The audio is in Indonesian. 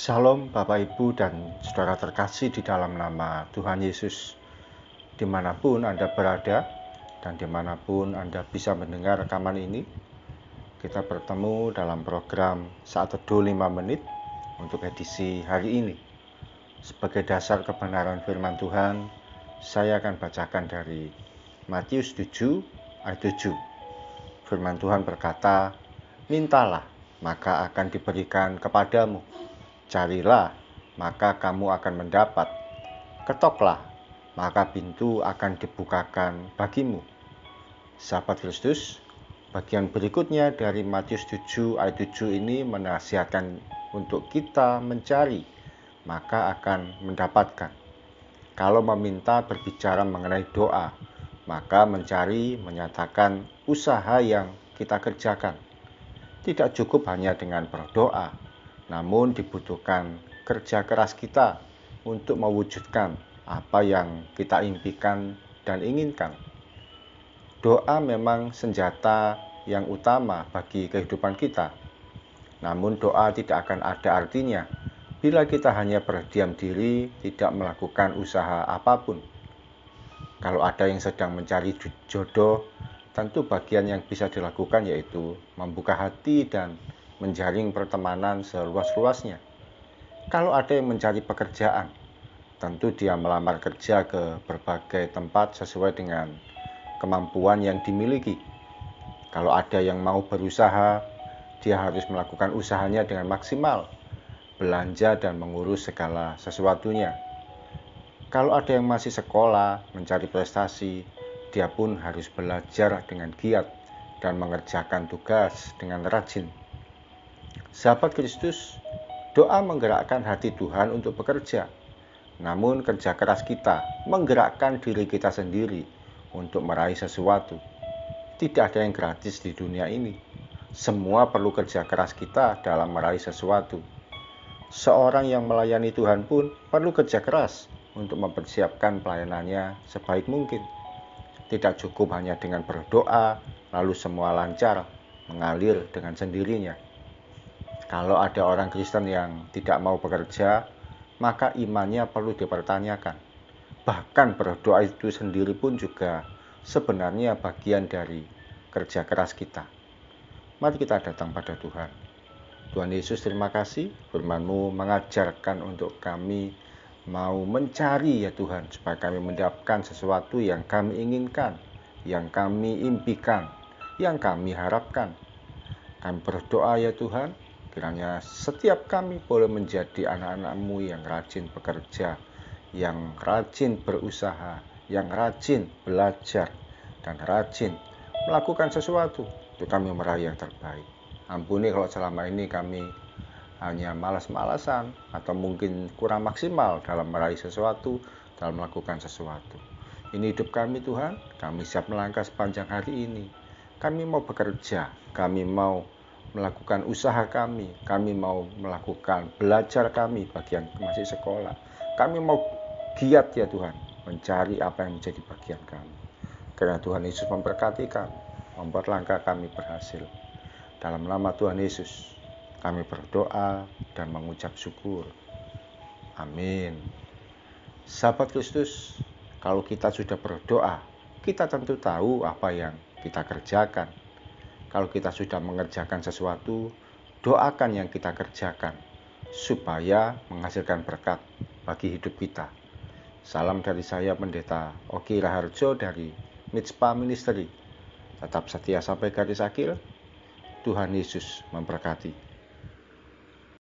Shalom Bapak Ibu dan Saudara terkasih di dalam nama Tuhan Yesus Dimanapun Anda berada dan dimanapun Anda bisa mendengar rekaman ini Kita bertemu dalam program Saat Teduh 5 Menit untuk edisi hari ini Sebagai dasar kebenaran firman Tuhan Saya akan bacakan dari Matius 7 ayat 7 Firman Tuhan berkata Mintalah maka akan diberikan kepadamu Carilah, maka kamu akan mendapat. Ketoklah, maka pintu akan dibukakan bagimu. Sahabat Kristus, bagian berikutnya dari Matius 7 ayat 7 ini menasihatkan untuk kita mencari, maka akan mendapatkan. Kalau meminta berbicara mengenai doa, maka mencari menyatakan usaha yang kita kerjakan. Tidak cukup hanya dengan berdoa, namun dibutuhkan kerja keras kita untuk mewujudkan apa yang kita impikan dan inginkan. Doa memang senjata yang utama bagi kehidupan kita. Namun doa tidak akan ada artinya bila kita hanya berdiam diri, tidak melakukan usaha apapun. Kalau ada yang sedang mencari jodoh, tentu bagian yang bisa dilakukan yaitu membuka hati dan menjaring pertemanan seluas-luasnya. Kalau ada yang mencari pekerjaan, tentu dia melamar kerja ke berbagai tempat sesuai dengan kemampuan yang dimiliki. Kalau ada yang mau berusaha, dia harus melakukan usahanya dengan maksimal, belanja dan mengurus segala sesuatunya. Kalau ada yang masih sekolah, mencari prestasi, dia pun harus belajar dengan giat dan mengerjakan tugas dengan rajin. Sahabat Kristus, doa menggerakkan hati Tuhan untuk bekerja. Namun kerja keras kita menggerakkan diri kita sendiri untuk meraih sesuatu. Tidak ada yang gratis di dunia ini. Semua perlu kerja keras kita dalam meraih sesuatu. Seorang yang melayani Tuhan pun perlu kerja keras untuk mempersiapkan pelayanannya sebaik mungkin. Tidak cukup hanya dengan berdoa, lalu semua lancar mengalir dengan sendirinya. Kalau ada orang Kristen yang tidak mau bekerja, maka imannya perlu dipertanyakan. Bahkan berdoa itu sendiri pun juga sebenarnya bagian dari kerja keras kita. Mari kita datang pada Tuhan. Tuhan Yesus terima kasih firmanmu mengajarkan untuk kami mau mencari ya Tuhan supaya kami mendapatkan sesuatu yang kami inginkan, yang kami impikan, yang kami harapkan. Kami berdoa ya Tuhan, Kiranya setiap kami boleh menjadi anak-anakmu yang rajin bekerja, yang rajin berusaha, yang rajin belajar, dan rajin melakukan sesuatu itu kami meraih yang terbaik. Ampuni kalau selama ini kami hanya malas-malasan atau mungkin kurang maksimal dalam meraih sesuatu, dalam melakukan sesuatu. Ini hidup kami Tuhan, kami siap melangkah sepanjang hari ini. Kami mau bekerja, kami mau melakukan usaha kami, kami mau melakukan belajar kami bagi yang masih sekolah. Kami mau giat ya Tuhan, mencari apa yang menjadi bagian kami. Karena Tuhan Yesus memberkati kami, membuat langkah kami berhasil. Dalam nama Tuhan Yesus, kami berdoa dan mengucap syukur. Amin. Sahabat Kristus, kalau kita sudah berdoa, kita tentu tahu apa yang kita kerjakan kalau kita sudah mengerjakan sesuatu, doakan yang kita kerjakan supaya menghasilkan berkat bagi hidup kita. Salam dari saya Pendeta Oki Raharjo dari Mitzpah Ministry. Tetap setia sampai garis akhir. Tuhan Yesus memberkati.